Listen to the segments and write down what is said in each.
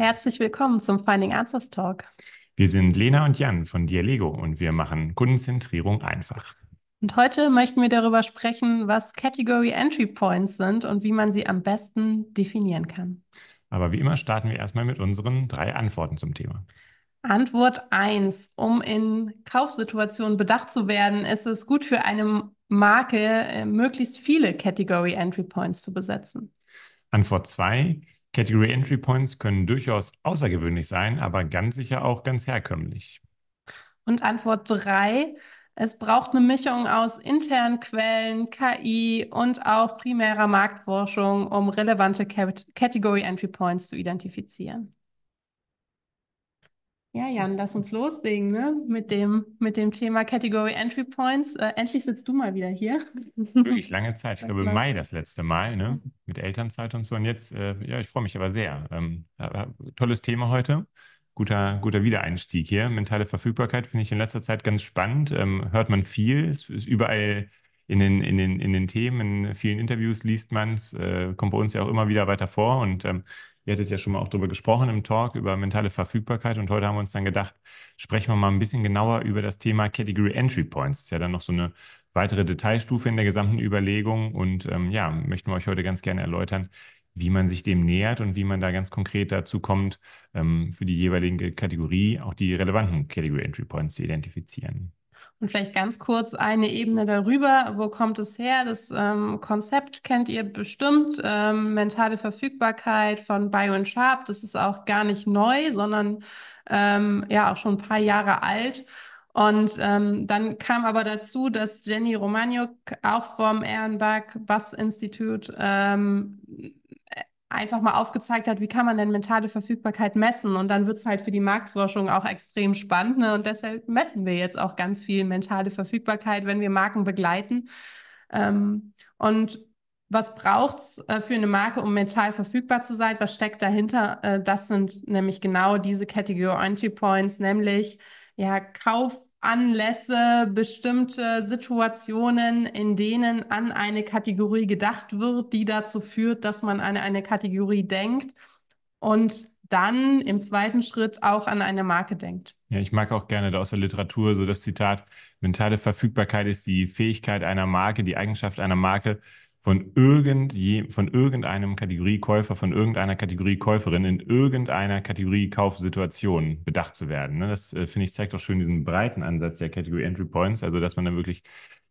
Herzlich willkommen zum Finding Answers Talk. Wir sind Lena und Jan von Dialego und wir machen Kundenzentrierung einfach. Und heute möchten wir darüber sprechen, was Category Entry Points sind und wie man sie am besten definieren kann. Aber wie immer starten wir erstmal mit unseren drei Antworten zum Thema. Antwort 1. Um in Kaufsituationen bedacht zu werden, ist es gut für eine Marke, äh, möglichst viele Category Entry Points zu besetzen. Antwort 2. Category Entry Points können durchaus außergewöhnlich sein, aber ganz sicher auch ganz herkömmlich. Und Antwort 3. Es braucht eine Mischung aus internen Quellen, KI und auch primärer Marktforschung, um relevante Category Entry Points zu identifizieren. Ja, Jan, lass uns loslegen ne? mit, dem, mit dem Thema Category Entry Points. Äh, endlich sitzt du mal wieder hier. Wirklich lange Zeit. Ich glaube, im Mai das letzte Mal ne? mit Elternzeit und so. Und jetzt, äh, ja, ich freue mich aber sehr. Ähm, aber äh, äh, tolles Thema heute. Guter, guter Wiedereinstieg hier. Mentale Verfügbarkeit finde ich in letzter Zeit ganz spannend. Ähm, hört man viel. Es ist, ist überall in den, in, den, in den Themen, in vielen Interviews liest man es, äh, kommt bei uns ja auch immer wieder weiter vor. Und ähm, Ihr hattet ja schon mal auch darüber gesprochen im Talk über mentale Verfügbarkeit und heute haben wir uns dann gedacht, sprechen wir mal ein bisschen genauer über das Thema Category Entry Points. Das ist ja dann noch so eine weitere Detailstufe in der gesamten Überlegung und ähm, ja, möchten wir euch heute ganz gerne erläutern, wie man sich dem nähert und wie man da ganz konkret dazu kommt, ähm, für die jeweilige Kategorie auch die relevanten Category Entry Points zu identifizieren. Und vielleicht ganz kurz eine Ebene darüber, wo kommt es her? Das ähm, Konzept kennt ihr bestimmt, ähm, mentale Verfügbarkeit von Byron Sharp. Das ist auch gar nicht neu, sondern ähm, ja auch schon ein paar Jahre alt. Und ähm, dann kam aber dazu, dass Jenny Romagnuk auch vom Ehrenberg Bass Institut ähm, einfach mal aufgezeigt hat, wie kann man denn mentale Verfügbarkeit messen. Und dann wird es halt für die Marktforschung auch extrem spannend. Ne? Und deshalb messen wir jetzt auch ganz viel mentale Verfügbarkeit, wenn wir Marken begleiten. Ähm, und was braucht es äh, für eine Marke, um mental verfügbar zu sein? Was steckt dahinter? Äh, das sind nämlich genau diese Category Entry Points, nämlich ja, Kauf, Anlässe, bestimmte Situationen, in denen an eine Kategorie gedacht wird, die dazu führt, dass man an eine Kategorie denkt und dann im zweiten Schritt auch an eine Marke denkt. Ja, ich mag auch gerne aus der Literatur so das Zitat, mentale Verfügbarkeit ist die Fähigkeit einer Marke, die Eigenschaft einer Marke, von, irgendje, von irgendeinem Kategoriekäufer, von irgendeiner Kategoriekäuferin in irgendeiner Kategoriekaufsituation bedacht zu werden. Ne? Das äh, finde ich zeigt auch schön diesen breiten Ansatz der Category Entry Points, also dass man dann wirklich,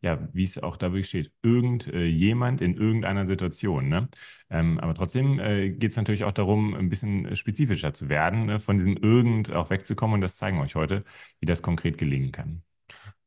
ja, wie es auch da wirklich steht, irgendjemand äh, in irgendeiner Situation. Ne? Ähm, aber trotzdem äh, geht es natürlich auch darum, ein bisschen spezifischer zu werden, ne? von diesem irgend auch wegzukommen und das zeigen wir euch heute, wie das konkret gelingen kann.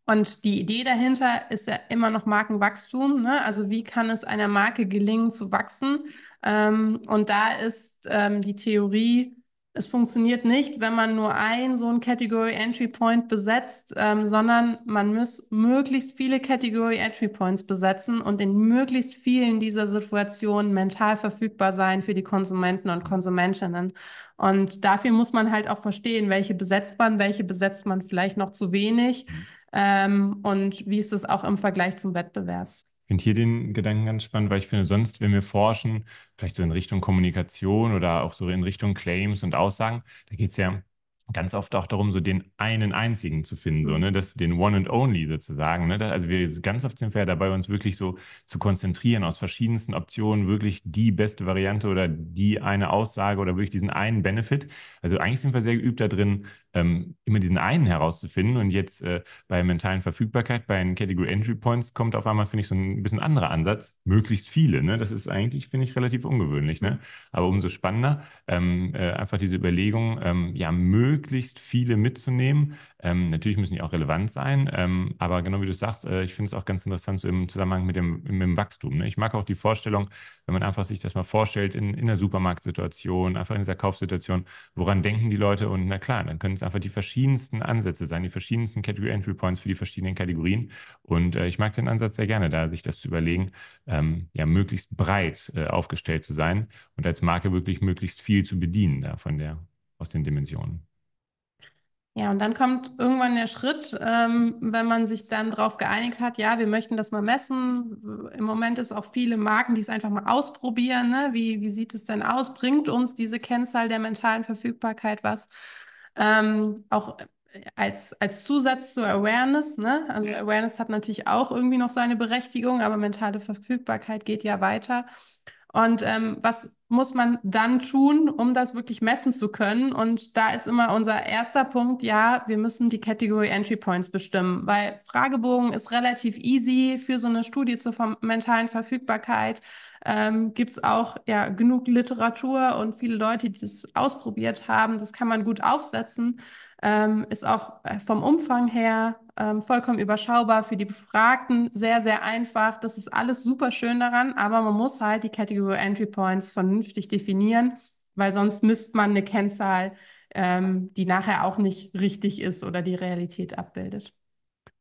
Und die Idee dahinter ist ja immer noch Markenwachstum. Ne? Also wie kann es einer Marke gelingen zu wachsen? Ähm, und da ist ähm, die Theorie, es funktioniert nicht, wenn man nur einen so einen Category Entry Point besetzt, ähm, sondern man muss möglichst viele Category Entry Points besetzen und in möglichst vielen dieser Situationen mental verfügbar sein für die Konsumenten und Konsumentinnen. Und dafür muss man halt auch verstehen, welche besetzt man, welche besetzt man vielleicht noch zu wenig. Mhm ähm, und wie ist das auch im Vergleich zum Wettbewerb? Ich finde hier den Gedanken ganz spannend, weil ich finde, sonst, wenn wir forschen, vielleicht so in Richtung Kommunikation oder auch so in Richtung Claims und Aussagen, da geht es ja ganz oft auch darum, so den einen einzigen zu finden, so, ne? das, den One and Only sozusagen. Ne? also wir sind ganz oft sind wir ja dabei, uns wirklich so zu konzentrieren, aus verschiedensten Optionen wirklich die beste Variante oder die eine Aussage oder wirklich diesen einen Benefit. Also eigentlich sind wir sehr geübt da drin, ähm, immer diesen einen herauszufinden. Und jetzt äh, bei mentalen Verfügbarkeit, bei den Category Entry Points kommt auf einmal, finde ich, so ein bisschen anderer Ansatz. Möglichst viele. Ne? Das ist eigentlich, finde ich, relativ ungewöhnlich. Ne? Aber umso spannender, ähm, äh, einfach diese Überlegung, ähm, ja, möglichst viele mitzunehmen, ähm, natürlich müssen die auch relevant sein, ähm, aber genau wie du sagst, äh, ich finde es auch ganz interessant so im Zusammenhang mit dem, mit dem Wachstum. Ne? Ich mag auch die Vorstellung, wenn man einfach sich das mal vorstellt in, in der Supermarktsituation, einfach in dieser Kaufsituation, woran denken die Leute und na klar, dann können es einfach die verschiedensten Ansätze sein, die verschiedensten Category Entry Points für die verschiedenen Kategorien und äh, ich mag den Ansatz sehr gerne, da sich das zu überlegen, ähm, ja, möglichst breit äh, aufgestellt zu sein und als Marke wirklich möglichst viel zu bedienen da von der, aus den Dimensionen. Ja, und dann kommt irgendwann der Schritt, ähm, wenn man sich dann darauf geeinigt hat, ja, wir möchten das mal messen. Im Moment ist auch viele Marken, die es einfach mal ausprobieren. Ne? Wie, wie sieht es denn aus? Bringt uns diese Kennzahl der mentalen Verfügbarkeit was? Ähm, auch äh, als, als Zusatz zur Awareness. Ne? Also Awareness hat natürlich auch irgendwie noch seine Berechtigung, aber mentale Verfügbarkeit geht ja weiter. Und ähm, was muss man dann tun, um das wirklich messen zu können? Und da ist immer unser erster Punkt, ja, wir müssen die Category Entry Points bestimmen, weil Fragebogen ist relativ easy für so eine Studie zur mentalen Verfügbarkeit. Ähm, Gibt es auch ja, genug Literatur und viele Leute, die das ausprobiert haben. Das kann man gut aufsetzen. Ähm, ist auch äh, vom Umfang her ähm, vollkommen überschaubar für die Befragten, sehr, sehr einfach. Das ist alles super schön daran, aber man muss halt die Category Entry Points vernünftig definieren, weil sonst misst man eine Kennzahl, ähm, die nachher auch nicht richtig ist oder die Realität abbildet.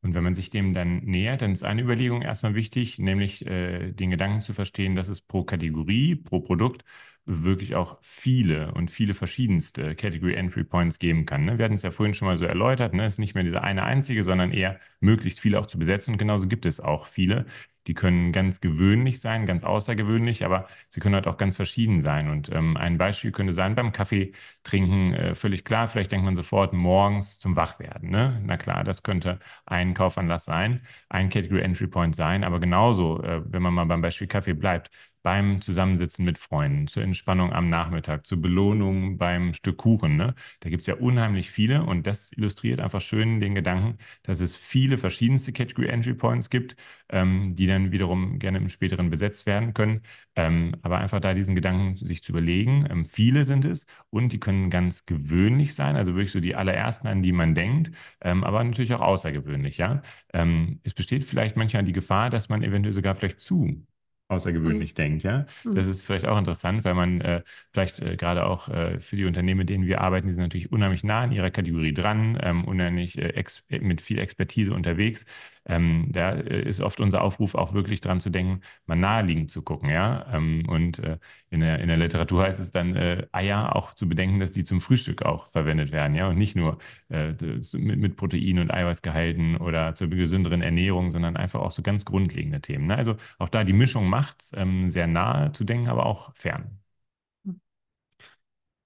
Und wenn man sich dem dann nähert, dann ist eine Überlegung erstmal wichtig, nämlich äh, den Gedanken zu verstehen, dass es pro Kategorie, pro Produkt wirklich auch viele und viele verschiedenste Category Entry Points geben kann. Ne? Wir hatten es ja vorhin schon mal so erläutert, ne? es ist nicht mehr diese eine einzige, sondern eher möglichst viele auch zu besetzen. Und genauso gibt es auch viele. Die können ganz gewöhnlich sein, ganz außergewöhnlich, aber sie können halt auch ganz verschieden sein. Und ähm, ein Beispiel könnte sein, beim Kaffee trinken, äh, völlig klar, vielleicht denkt man sofort morgens zum Wachwerden. Ne? Na klar, das könnte ein Kaufanlass sein, ein Category Entry Point sein, aber genauso, äh, wenn man mal beim Beispiel Kaffee bleibt, beim Zusammensitzen mit Freunden, zur Entspannung am Nachmittag, zur Belohnung beim Stück Kuchen. Ne? Da gibt es ja unheimlich viele und das illustriert einfach schön den Gedanken, dass es viele verschiedenste Category Entry Points gibt, ähm, die dann wiederum gerne im späteren besetzt werden können. Ähm, aber einfach da diesen Gedanken sich zu überlegen, ähm, viele sind es und die können ganz gewöhnlich sein, also wirklich so die allerersten, an die man denkt, ähm, aber natürlich auch außergewöhnlich. Ja? Ähm, es besteht vielleicht manchmal die Gefahr, dass man eventuell sogar vielleicht zu außergewöhnlich mhm. denkt. Ja? Das mhm. ist vielleicht auch interessant, weil man äh, vielleicht äh, gerade auch äh, für die Unternehmen, mit denen wir arbeiten, die sind natürlich unheimlich nah an ihrer Kategorie dran, ähm, unheimlich äh, mit viel Expertise unterwegs. Ähm, da äh, ist oft unser Aufruf auch wirklich dran zu denken, mal naheliegend zu gucken, ja. Ähm, und äh, in, der, in der Literatur heißt es dann, äh, Eier auch zu bedenken, dass die zum Frühstück auch verwendet werden, ja. Und nicht nur äh, mit, mit Protein und Eiweiß gehalten oder zur gesünderen Ernährung, sondern einfach auch so ganz grundlegende Themen. Ne? Also auch da die Mischung macht nachts, ähm, sehr nahe zu denken, aber auch fern.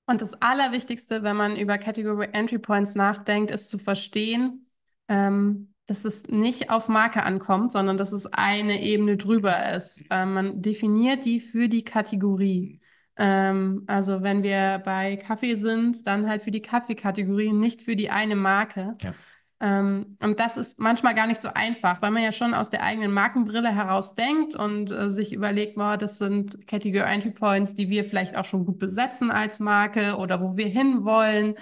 Und das Allerwichtigste, wenn man über Category Entry Points nachdenkt, ist zu verstehen, ähm, dass es nicht auf Marke ankommt, sondern dass es eine Ebene drüber ist. Ähm, man definiert die für die Kategorie. Ähm, also wenn wir bei Kaffee sind, dann halt für die Kaffeekategorie, nicht für die eine Marke. Ja. Ähm, und das ist manchmal gar nicht so einfach, weil man ja schon aus der eigenen Markenbrille heraus denkt und äh, sich überlegt, boah, das sind Category Entry Points, die wir vielleicht auch schon gut besetzen als Marke oder wo wir hinwollen.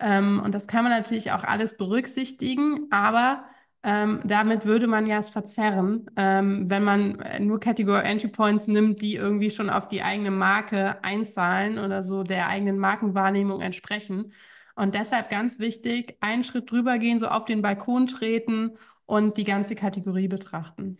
Ähm, und das kann man natürlich auch alles berücksichtigen, aber ähm, damit würde man ja es verzerren, ähm, wenn man nur Category Entry Points nimmt, die irgendwie schon auf die eigene Marke einzahlen oder so der eigenen Markenwahrnehmung entsprechen. Und deshalb ganz wichtig, einen Schritt drüber gehen, so auf den Balkon treten und die ganze Kategorie betrachten.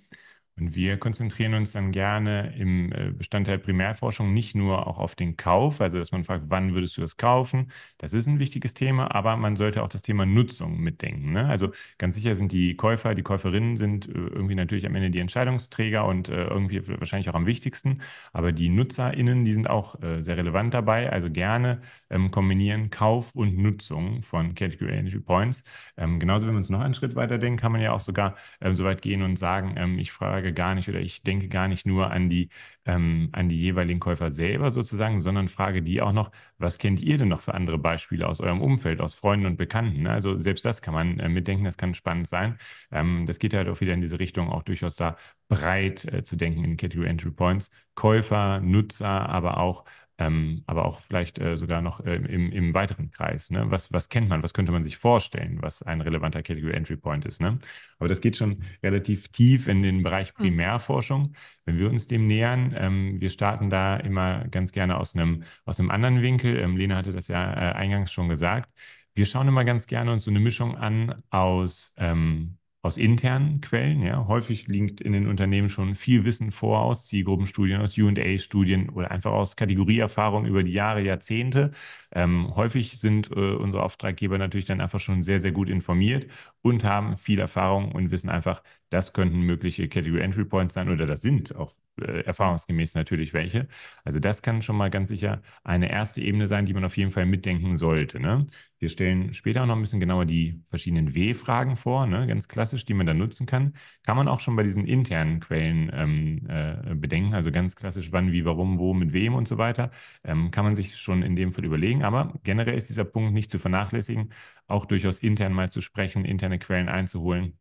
Und wir konzentrieren uns dann gerne im äh, Bestandteil Primärforschung nicht nur auch auf den Kauf, also dass man fragt, wann würdest du das kaufen? Das ist ein wichtiges Thema, aber man sollte auch das Thema Nutzung mitdenken. Ne? Also ganz sicher sind die Käufer, die Käuferinnen sind äh, irgendwie natürlich am Ende die Entscheidungsträger und äh, irgendwie wahrscheinlich auch am wichtigsten, aber die NutzerInnen, die sind auch sehr relevant dabei. Also gerne ähm, kombinieren Kauf und Nutzung von Category Entry Points. Ähm, genauso, wenn wir uns noch einen Schritt weiter denkt, kann man ja auch sogar ähm, so weit gehen und sagen, ich frage gar nicht oder ich denke gar nicht nur an die, ähm, an die jeweiligen Käufer selber sozusagen, sondern frage die auch noch, was kennt ihr denn noch für andere Beispiele aus eurem Umfeld, aus Freunden und Bekannten? Ne? Also selbst das kann man äh, mitdenken, das kann spannend sein. Ähm, das geht halt auch wieder in diese Richtung, auch durchaus da breit äh, zu denken in Category Entry Points. Käufer, Nutzer, aber auch ähm, aber auch vielleicht äh, sogar noch äh, im, im, weiteren Kreis. Ne? Was, was kennt man, was könnte man sich vorstellen, was ein relevanter Category Entry Point ist? Ne? Aber das geht schon relativ tief in den Bereich hm. Primärforschung, wenn wir uns dem nähern. Ähm, wir starten da immer ganz gerne aus einem, aus einem anderen Winkel. Ähm, Lena hatte das ja äh, eingangs schon gesagt. Wir schauen immer ganz gerne uns so eine Mischung an aus ähm, aus internen Quellen. Ja. Häufig liegt in den Unternehmen schon viel Wissen vor aus Zielgruppenstudien, aus UA-Studien oder einfach aus Kategorieerfahrung über die Jahre, Jahrzehnte. Ähm, häufig sind äh, unsere Auftraggeber natürlich dann einfach schon sehr, sehr gut informiert und haben viel Erfahrung und wissen einfach, das könnten mögliche Category Entry Points sein oder das sind auch äh, erfahrungsgemäß natürlich welche. Also das kann schon mal ganz sicher eine erste Ebene sein, die man auf jeden Fall mitdenken sollte. Ne? Wir stellen später auch noch ein bisschen genauer die verschiedenen W-Fragen vor, ne? ganz klassisch, die man dann nutzen kann. Kann man auch schon bei diesen internen Quellen ähm, äh, bedenken, also ganz klassisch wann, wie, warum, wo, mit wem und so weiter. Ähm, kann man sich schon in dem Fall überlegen. Aber generell ist dieser Punkt nicht zu vernachlässigen, auch durchaus intern mal zu sprechen, interne Quellen einzuholen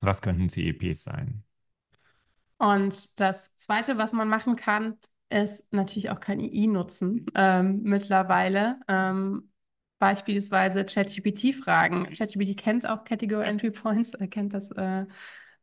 was könnten CEPs e sein? Und das Zweite, was man machen kann, ist natürlich auch kein I nutzen ähm, mittlerweile. Ähm, beispielsweise ChatGPT fragen. ChatGPT kennt auch Category Entry Points, er kennt das äh,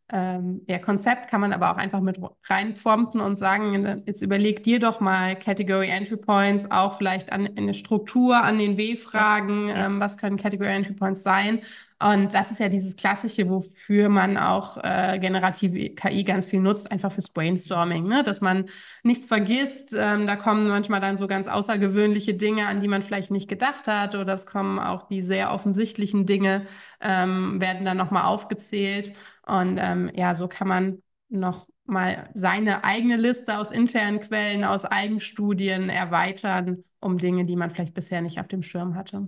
ähm, ja, Konzept kann man aber auch einfach mit reinprompten und sagen, jetzt überleg dir doch mal Category Entry Points, auch vielleicht an eine Struktur, an den W-Fragen, ja. ähm, was können Category Entry Points sein? Und das ist ja dieses Klassische, wofür man auch äh, generative KI ganz viel nutzt, einfach fürs Brainstorming, ne? dass man nichts vergisst. Ähm, da kommen manchmal dann so ganz außergewöhnliche Dinge, an die man vielleicht nicht gedacht hat, oder es kommen auch die sehr offensichtlichen Dinge, ähm, werden dann nochmal aufgezählt. Und ähm, ja, so kann man noch mal seine eigene Liste aus internen Quellen, aus Eigenstudien erweitern um Dinge, die man vielleicht bisher nicht auf dem Schirm hatte.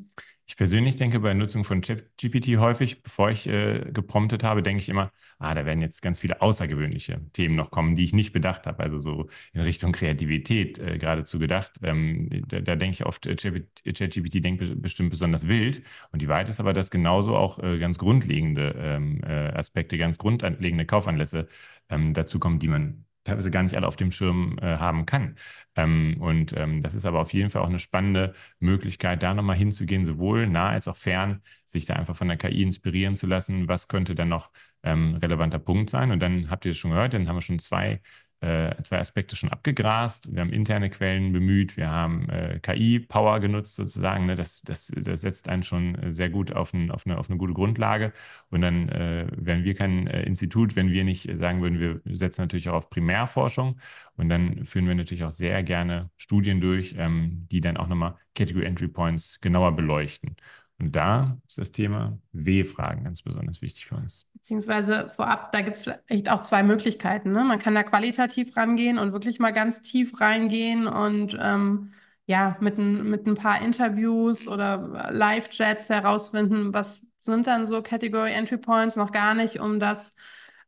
Ich persönlich denke bei Nutzung von GPT häufig, bevor ich äh, gepromptet habe, denke ich immer, ah, da werden jetzt ganz viele außergewöhnliche Themen noch kommen, die ich nicht bedacht habe. Also so in Richtung Kreativität äh, geradezu gedacht. Ähm, da, da, denke ich oft, ChatGPT äh, denkt bestimmt besonders wild. Und die Wahrheit ist aber, dass genauso auch äh, ganz grundlegende ähm, äh, Aspekte, ganz grundlegende Kaufanlässe ähm, dazu kommen, die man teilweise gar nicht alle auf dem Schirm äh, haben kann. Ähm, und ähm, das ist aber auf jeden Fall auch eine spannende Möglichkeit, da nochmal hinzugehen, sowohl nah als auch fern, sich da einfach von der KI inspirieren zu lassen. Was könnte dann noch ähm, relevanter Punkt sein? Und dann habt ihr es schon gehört, dann haben wir schon zwei äh, zwei Aspekte schon abgegrast. Wir haben interne Quellen bemüht, wir haben äh, KI-Power genutzt sozusagen. Ne? Das, das, das setzt einen schon sehr gut auf, ein, auf, eine, auf eine gute Grundlage. Und dann äh, wären wir kein äh, Institut, wenn wir nicht sagen würden, wir setzen natürlich auch auf Primärforschung. Und dann führen wir natürlich auch sehr gerne Studien durch, ähm, die dann auch nochmal Category Entry Points genauer beleuchten. Und da ist das Thema W-Fragen ganz besonders wichtig für uns. Beziehungsweise vorab, da gibt es vielleicht auch zwei Möglichkeiten. Ne? Man kann da qualitativ rangehen und wirklich mal ganz tief reingehen und ähm, ja, mit ein, mit ein paar Interviews oder Live-Chats herausfinden, was sind dann so Category Entry Points noch gar nicht, um das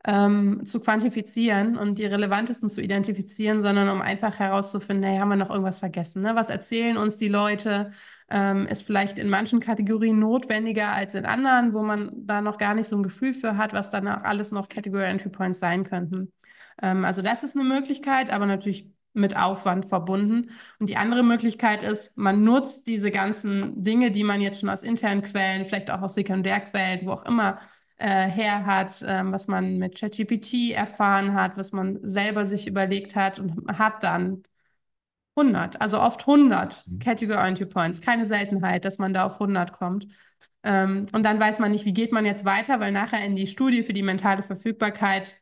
ähm, zu quantifizieren und die relevantesten zu identifizieren, sondern um einfach herauszufinden, hey, haben wir noch irgendwas vergessen? Ne? Was erzählen uns die Leute? ähm, ist vielleicht in manchen Kategorien notwendiger als in anderen, wo man da noch gar nicht so ein Gefühl für hat, was dann alles noch Category Entry Points sein könnten. Ähm, also das ist eine Möglichkeit, aber natürlich mit Aufwand verbunden. Und die andere Möglichkeit ist, man nutzt diese ganzen Dinge, die man jetzt schon aus internen Quellen, vielleicht auch aus Sekundärquellen, wo auch immer äh, her hat, äh, was man mit ChatGPT erfahren hat, was man selber sich überlegt hat und hat dann 100, also oft 100 mhm. Category Entry Points. Keine Seltenheit, dass man da auf 100 kommt. Ähm, und dann weiß man nicht, wie geht man jetzt weiter, weil nachher in die Studie für die mentale Verfügbarkeit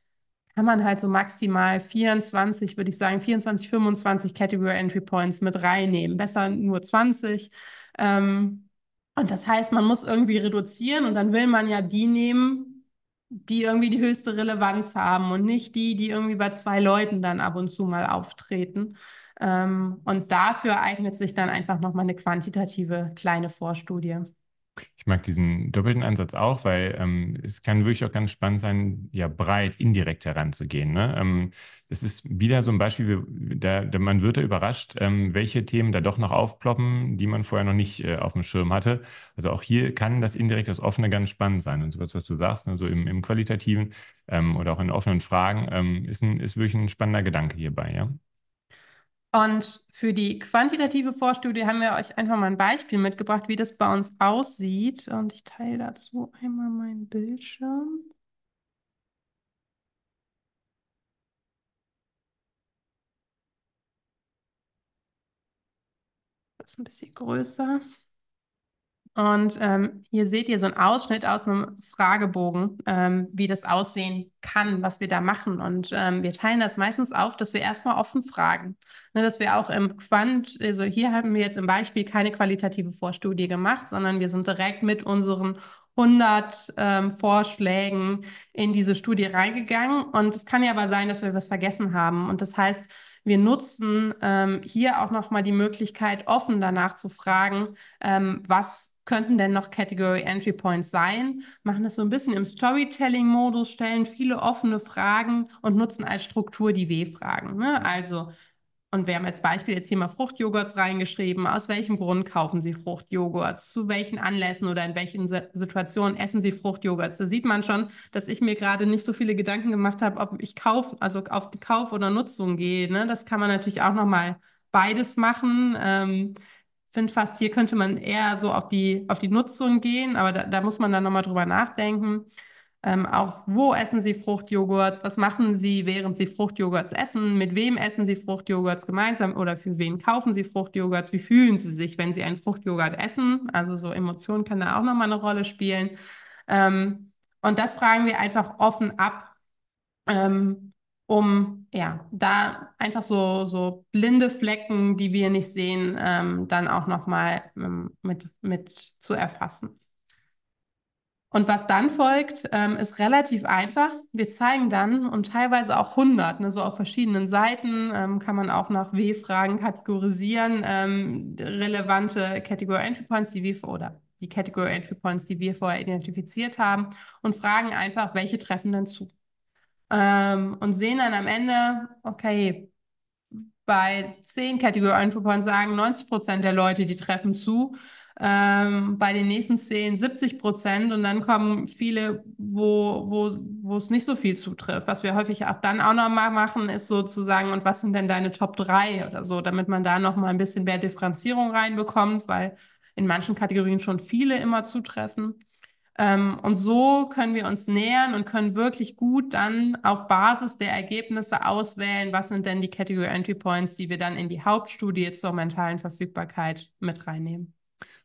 kann man halt so maximal 24, würde ich sagen, 24, 25 Category Entry Points mit reinnehmen. Besser nur 20. Ähm, und das heißt, man muss irgendwie reduzieren und dann will man ja die nehmen, die irgendwie die höchste Relevanz haben und nicht die, die irgendwie bei zwei Leuten dann ab und zu mal auftreten. Ähm, und dafür eignet sich dann einfach nochmal eine quantitative kleine Vorstudie. Ich mag diesen doppelten Ansatz auch, weil ähm, es kann wirklich auch ganz spannend sein, ja breit indirekt heranzugehen. Ne? Ähm, das ist wieder so ein Beispiel, da, da man wird da überrascht, ähm, welche Themen da doch noch aufploppen, die man vorher noch nicht äh, auf dem Schirm hatte. Also auch hier kann das indirekt, das Offene ganz spannend sein. Und sowas, was du sagst, ne, so im, im Qualitativen ähm, oder auch in offenen Fragen, ähm, ist, ein, ist wirklich ein spannender Gedanke hierbei, ja. Und für die quantitative Vorstudie haben wir euch einfach mal ein Beispiel mitgebracht, wie das bei uns aussieht. Und ich teile dazu einmal meinen Bildschirm. Das ist ein bisschen größer. Und ähm, hier seht ihr so einen Ausschnitt aus einem Fragebogen, ähm, wie das aussehen kann, was wir da machen. Und ähm, wir teilen das meistens auf, dass wir erstmal offen fragen. Ne, dass wir auch im Quant, also hier haben wir jetzt im Beispiel keine qualitative Vorstudie gemacht, sondern wir sind direkt mit unseren 100 ähm, Vorschlägen in diese Studie reingegangen. Und es kann ja aber sein, dass wir was vergessen haben. Und das heißt, wir nutzen ähm, hier auch nochmal die Möglichkeit, offen danach zu fragen, ähm, was könnten denn noch Category Entry Points sein, machen das so ein bisschen im Storytelling-Modus, stellen viele offene Fragen und nutzen als Struktur die W-Fragen. Ne? Also, und wir haben als Beispiel jetzt hier mal Fruchtjoghurts reingeschrieben. Aus welchem Grund kaufen Sie Fruchtjoghurts? Zu welchen Anlässen oder in welchen Situationen essen Sie Fruchtjoghurts? Da sieht man schon, dass ich mir gerade nicht so viele Gedanken gemacht habe, ob ich Kauf, also auf Kauf oder Nutzung gehe. Ne? Das kann man natürlich auch nochmal beides machen. Ähm, finde fast, hier könnte man eher so auf die, auf die Nutzung gehen, aber da, da muss man dann nochmal drüber nachdenken. Ähm, auch wo essen Sie Fruchtjoghurts? Was machen Sie, während Sie Fruchtjoghurts essen? Mit wem essen Sie Fruchtjoghurts gemeinsam oder für wen kaufen Sie Fruchtjoghurts? Wie fühlen Sie sich, wenn Sie einen Fruchtjoghurt essen? Also so Emotionen kann da auch nochmal eine Rolle spielen. Ähm, und das fragen wir einfach offen ab. Ähm, um ja da einfach so, so blinde Flecken, die wir nicht sehen, ähm, dann auch nochmal ähm, mit, mit zu erfassen. Und was dann folgt, ähm, ist relativ einfach. Wir zeigen dann und teilweise auch 100, ne, so auf verschiedenen Seiten, ähm, kann man auch nach W-Fragen kategorisieren, ähm, relevante Category Entry Points, die wir oder die Category Entry Points, die wir vorher identifiziert haben und fragen einfach, welche treffen dann zu ähm, und sehen dann am Ende, okay, bei zehn Kategorien Coupons sagen 90 Prozent der Leute, die treffen zu. Ähm, bei den nächsten zehn 70 Prozent und dann kommen viele, wo, wo, wo es nicht so viel zutrifft. Was wir häufig auch dann auch nochmal machen, ist sozusagen, und was sind denn deine Top 3 oder so, damit man da nochmal ein bisschen mehr Differenzierung reinbekommt, weil in manchen Kategorien schon viele immer zutreffen. Ähm, und so können wir uns nähern und können wirklich gut dann auf Basis der Ergebnisse auswählen, was sind denn die Category Entry Points, die wir dann in die Hauptstudie zur mentalen Verfügbarkeit mit reinnehmen.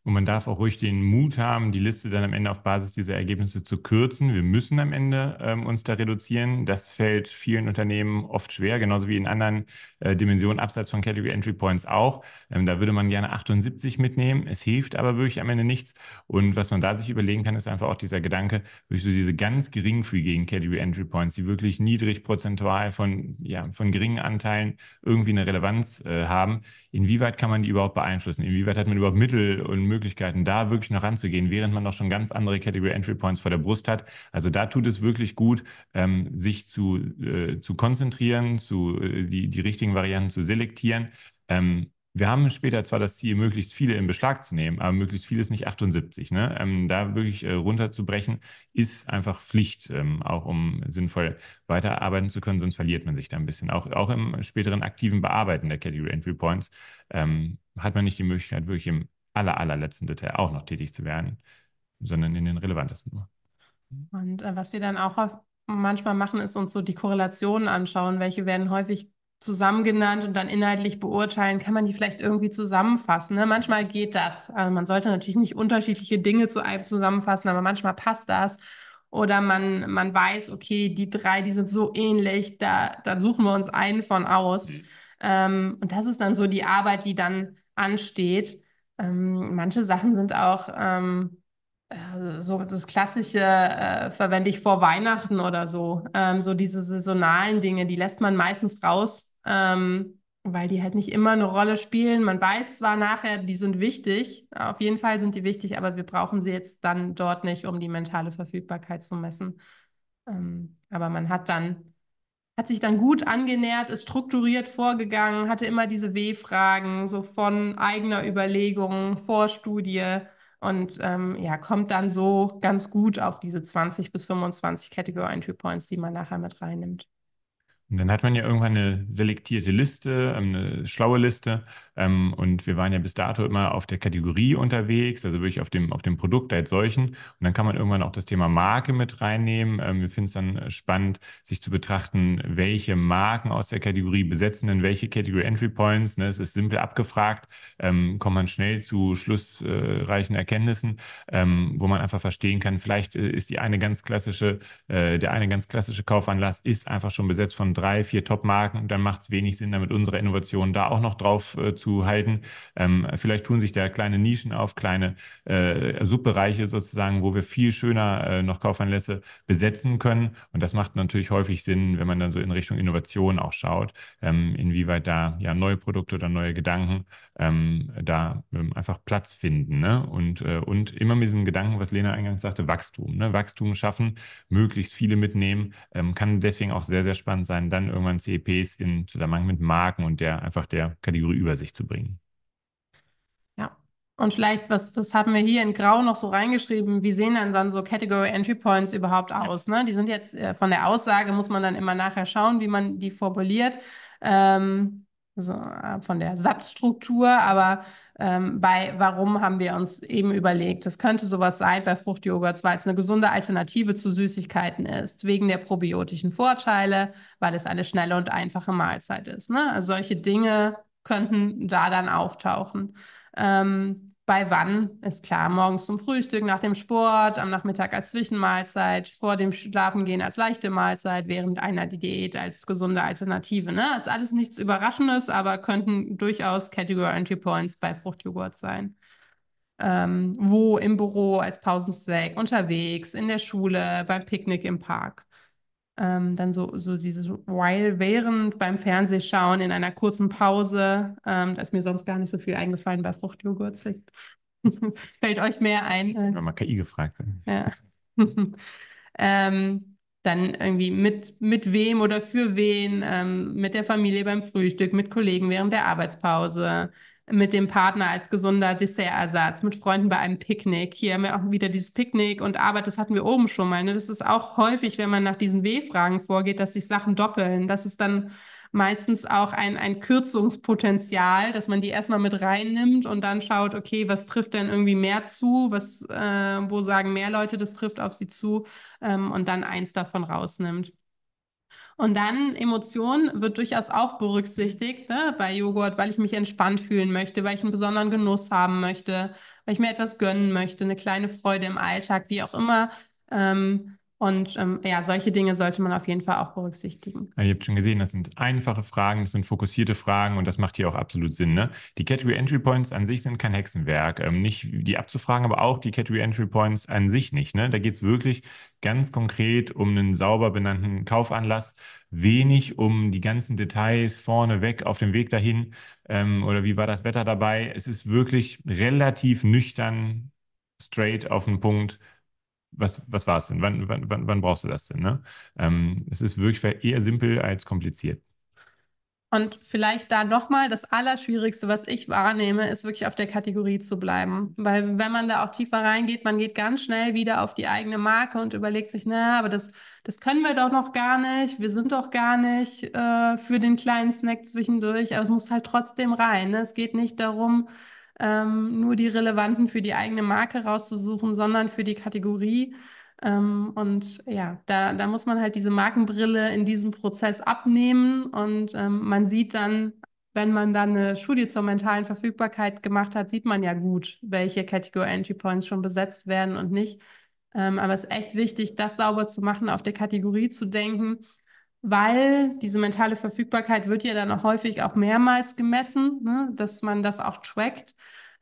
Und man darf auch ruhig den Mut haben, die Liste dann am Ende auf Basis dieser Ergebnisse zu kürzen. Wir müssen am Ende ähm, uns da reduzieren. Das fällt vielen Unternehmen oft schwer, genauso wie in anderen äh, Dimensionen abseits von Category Entry Points auch. Ähm, da würde man gerne 78 mitnehmen. Es hilft aber wirklich am Ende nichts. Und was man da sich überlegen kann, ist einfach auch dieser Gedanke, wirklich so diese ganz geringfügigen Category Entry Points, die wirklich niedrig prozentual von, ja, von geringen Anteilen irgendwie eine Relevanz äh, haben. Inwieweit kann man die überhaupt beeinflussen? Inwieweit hat man überhaupt Mittel und Möglichkeiten? Möglichkeiten, da wirklich noch ranzugehen, während man noch schon ganz andere Category Entry Points vor der Brust hat. Also da tut es wirklich gut, ähm, sich zu, äh, zu konzentrieren, zu, äh, die, die richtigen Varianten zu selektieren. Ähm, wir haben später zwar das Ziel, möglichst viele in Beschlag zu nehmen, aber möglichst viele ist nicht 78. Ne? Ähm, da wirklich äh, runterzubrechen, ist einfach Pflicht, ähm, auch um sinnvoll weiterarbeiten zu können, sonst verliert man sich da ein bisschen. Auch, auch im späteren aktiven Bearbeiten der Category Entry Points ähm, hat man nicht die Möglichkeit, wirklich im aller, allerletzten Detail auch noch tätig zu werden, sondern in den relevantesten nur. Und äh, was wir dann auch manchmal machen, ist uns so die Korrelationen anschauen. Welche werden häufig zusammengenannt und dann inhaltlich beurteilen? Kann man die vielleicht irgendwie zusammenfassen? Ne? Manchmal geht das. Also man sollte natürlich nicht unterschiedliche Dinge zu einem zusammenfassen, aber manchmal passt das. Oder man, man weiß, okay, die drei, die sind so ähnlich, da, da suchen wir uns einen von aus. Mhm. Ähm, und das ist dann so die Arbeit, die dann ansteht. Ähm, manche Sachen sind auch ähm, äh, so das klassische äh, verwende ich vor Weihnachten oder so. Ähm, so diese saisonalen Dinge, die lässt man meistens raus, ähm, weil die halt nicht immer eine Rolle spielen. Man weiß zwar nachher, die sind wichtig, auf jeden Fall sind die wichtig, aber wir brauchen sie jetzt dann dort nicht, um die mentale Verfügbarkeit zu messen. Ähm, aber man hat dann hat sich dann gut angenähert, ist strukturiert vorgegangen, hatte immer diese W-Fragen, so von eigener Überlegung, Vorstudie und ähm, ja, kommt dann so ganz gut auf diese 20 bis 25 Category Entry Points, die man nachher mit reinnimmt. Und dann hat man ja irgendwann eine selektierte Liste, ähm, eine schlaue Liste. Ähm, und wir waren ja bis dato immer auf der Kategorie unterwegs, also wirklich auf dem, auf dem Produkt als solchen. Und dann kann man irgendwann auch das Thema Marke mit reinnehmen. Ähm, wir finden es dann äh, spannend, sich zu betrachten, welche Marken aus der Kategorie besetzen denn welche Category Entry Points. Ne? Es ist simpel abgefragt, kommt man schnell zu schlussreichen Erkenntnissen, wo man einfach verstehen kann, vielleicht äh, ist die eine ganz klassische, äh, der eine ganz klassische Kaufanlass ist einfach schon besetzt von drei, vier Top-Marken und dann macht es wenig Sinn, damit unsere Innovationen da auch noch drauf äh, zu halten. Ähm, vielleicht tun sich da kleine Nischen auf, kleine äh, Subbereiche sozusagen, wo wir viel schöner äh, noch Kaufanlässe besetzen können. Und das macht natürlich häufig Sinn, wenn man dann so in Richtung Innovation auch schaut, ähm, inwieweit da ja neue Produkte oder neue Gedanken ähm, da ähm, einfach Platz finden. Ne? Und, äh, und immer mit diesem Gedanken, was Lena eingangs sagte, Wachstum. Ne? Wachstum schaffen, möglichst viele mitnehmen, ähm, kann deswegen auch sehr, sehr spannend sein werden dann irgendwann CEPs in Zusammenhang mit Marken und der einfach der Kategorieübersicht zu bringen. Ja, und vielleicht, was, das haben wir hier in Grau noch so reingeschrieben, wie sehen dann dann so Category Entry Points überhaupt aus? Ja. Ne? Die sind jetzt äh, von der Aussage, muss man dann immer nachher schauen, wie man die formuliert. Ähm, so äh, von der Satzstruktur, aber ähm, bei warum haben wir uns eben überlegt, das könnte sowas sein bei Fruchtjoghurt, weil es eine gesunde Alternative zu Süßigkeiten ist, wegen der probiotischen Vorteile, weil es eine schnelle und einfache Mahlzeit ist. Ne? Also solche Dinge könnten da dann auftauchen. Ähm, bei wann ist klar. Morgens zum Frühstück, nach dem Sport, am Nachmittag als Zwischenmahlzeit, vor dem Schlafengehen als leichte Mahlzeit, während einer die Diät als gesunde Alternative. Ne? Das ist alles nichts Überraschendes, aber könnten durchaus Category Entry Points bei Fruchtjoghurt sein. Ähm, wo im Büro als Pausensack, unterwegs, in der Schule, beim Picknick im Park ähm, dann so, so dieses while während beim Fernsehschauen in einer kurzen Pause. Ähm, da ist mir sonst gar nicht so viel eingefallen bei Fruchtjoghurt. fällt euch mehr ein. Äh, mal KI gefragt. Ja. ähm, dann irgendwie mit, mit wem oder für wen, ähm, mit der Familie beim Frühstück, mit Kollegen während der Arbeitspause, mit dem Partner als gesunder Dessertersatz, mit Freunden bei einem Picknick. Hier haben wir auch wieder dieses Picknick und Arbeit, das hatten wir oben schon mal. Ne? Das ist auch häufig, wenn man nach diesen W-Fragen vorgeht, dass sich Sachen doppeln. Das ist dann meistens auch ein, ein Kürzungspotenzial, dass man die erstmal mit reinnimmt und dann schaut, okay, was trifft denn irgendwie mehr zu, was, äh, wo sagen mehr Leute, das trifft auf sie zu ähm, und dann eins davon rausnimmt. Und dann Emotion wird durchaus auch berücksichtigt ne, bei Joghurt, weil ich mich entspannt fühlen möchte, weil ich einen besonderen Genuss haben möchte, weil ich mir etwas gönnen möchte, eine kleine Freude im Alltag, wie auch immer. Ähm, und ähm, ja, solche Dinge sollte man auf jeden Fall auch berücksichtigen. Ja, ihr habt schon gesehen, das sind einfache Fragen, das sind fokussierte Fragen und das macht hier auch absolut Sinn. Ne? Die Category Entry Points an sich sind kein Hexenwerk. Ähm, nicht die abzufragen, aber auch die Category Entry Points an sich nicht. Ne? Da geht es wirklich ganz konkret um einen sauber benannten Kaufanlass, wenig um die ganzen Details vorneweg auf dem Weg dahin ähm, oder wie war das Wetter dabei. Es ist wirklich relativ nüchtern, straight auf den Punkt was, was war es denn? Wann, wann, wann, wann brauchst du das denn? Ne? Ähm, es ist wirklich eher simpel als kompliziert. Und vielleicht da nochmal das Allerschwierigste, was ich wahrnehme, ist wirklich auf der Kategorie zu bleiben. Weil wenn man da auch tiefer reingeht, man geht ganz schnell wieder auf die eigene Marke und überlegt sich, na, aber das, das können wir doch noch gar nicht, wir sind doch gar nicht äh, für den kleinen Snack zwischendurch, aber es muss halt trotzdem rein. Ne? Es geht nicht darum, ähm, nur die relevanten für die eigene Marke rauszusuchen, sondern für die Kategorie. Ähm, und ja, da, da muss man halt diese Markenbrille in diesem Prozess abnehmen und ähm, man sieht dann, wenn man dann eine Studie zur mentalen Verfügbarkeit gemacht hat, sieht man ja gut, welche Category Entry Points schon besetzt werden und nicht. Ähm, aber es ist echt wichtig, das sauber zu machen, auf der Kategorie zu denken weil diese mentale Verfügbarkeit wird ja dann auch häufig auch mehrmals gemessen, ne, dass man das auch trackt.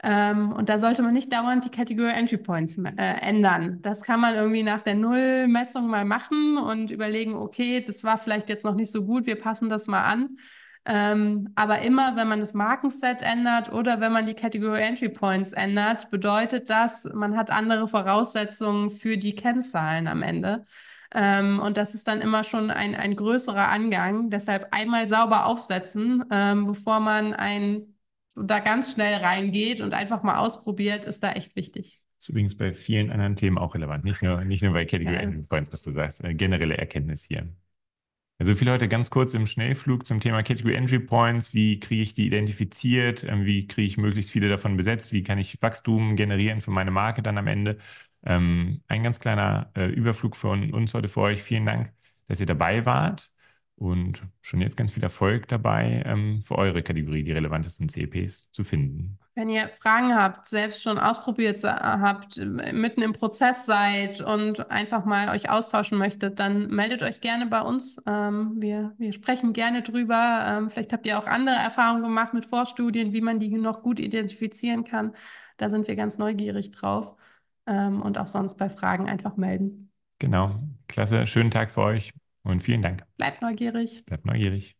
Ähm, und da sollte man nicht dauernd die Category Entry Points äh, ändern. Das kann man irgendwie nach der Nullmessung mal machen und überlegen, okay, das war vielleicht jetzt noch nicht so gut, wir passen das mal an. Ähm, aber immer, wenn man das Markenset ändert oder wenn man die Category Entry Points ändert, bedeutet das, man hat andere Voraussetzungen für die Kennzahlen am Ende. Ähm, und das ist dann immer schon ein, ein größerer Angang. Deshalb einmal sauber aufsetzen, ähm, bevor man ein, da ganz schnell reingeht und einfach mal ausprobiert, ist da echt wichtig. Das ist übrigens bei vielen anderen Themen auch relevant. Nicht nur, nicht nur bei Category ja. Entry Points, was du sagst, Eine äh, generelle Erkenntnis hier. Also viele heute ganz kurz im Schnellflug zum Thema Category Entry Points. Wie kriege ich die identifiziert? Ähm, wie kriege ich möglichst viele davon besetzt? Wie kann ich Wachstum generieren für meine Marke dann am Ende? Ähm, ein ganz kleiner äh, Überflug von uns heute für euch. Vielen Dank, dass ihr dabei wart und schon jetzt ganz viel Erfolg dabei, ähm, für eure Kategorie die relevantesten CEPs zu finden. Wenn ihr Fragen habt, selbst schon ausprobiert habt, ähm, mitten im Prozess seid und einfach mal euch austauschen möchtet, dann meldet euch gerne bei uns. Ähm, wir, wir sprechen gerne drüber. Ähm, vielleicht habt ihr auch andere Erfahrungen gemacht mit Vorstudien, wie man die noch gut identifizieren kann. Da sind wir ganz neugierig drauf ähm, und auch sonst bei Fragen einfach melden. Genau. Klasse. Schönen Tag für euch und vielen Dank. Bleibt neugierig. Bleibt neugierig.